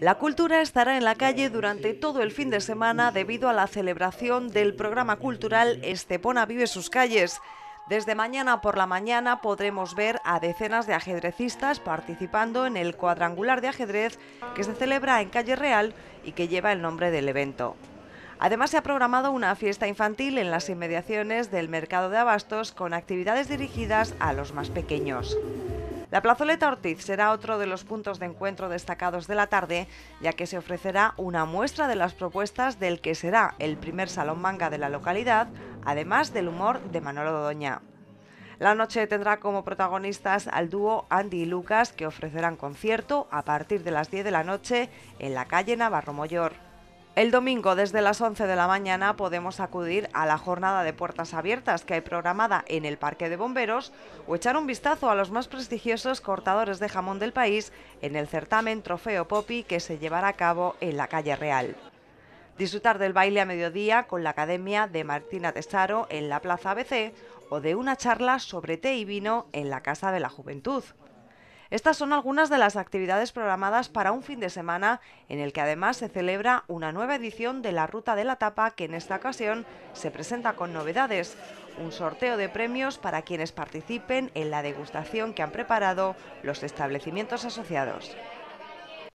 La cultura estará en la calle durante todo el fin de semana debido a la celebración del programa cultural Estepona Vive sus calles. Desde mañana por la mañana podremos ver a decenas de ajedrecistas participando en el cuadrangular de ajedrez que se celebra en Calle Real y que lleva el nombre del evento. Además se ha programado una fiesta infantil en las inmediaciones del mercado de abastos con actividades dirigidas a los más pequeños. La plazoleta Ortiz será otro de los puntos de encuentro destacados de la tarde, ya que se ofrecerá una muestra de las propuestas del que será el primer salón manga de la localidad, además del humor de Manolo Doña. La noche tendrá como protagonistas al dúo Andy y Lucas, que ofrecerán concierto a partir de las 10 de la noche en la calle Navarro Moyor. El domingo desde las 11 de la mañana podemos acudir a la jornada de puertas abiertas que hay programada en el Parque de Bomberos o echar un vistazo a los más prestigiosos cortadores de jamón del país en el certamen Trofeo Popi que se llevará a cabo en la calle Real. Disfrutar del baile a mediodía con la Academia de Martina Tesaro en la Plaza ABC o de una charla sobre té y vino en la Casa de la Juventud. Estas son algunas de las actividades programadas para un fin de semana en el que además se celebra una nueva edición de la Ruta de la Tapa que en esta ocasión se presenta con novedades, un sorteo de premios para quienes participen en la degustación que han preparado los establecimientos asociados.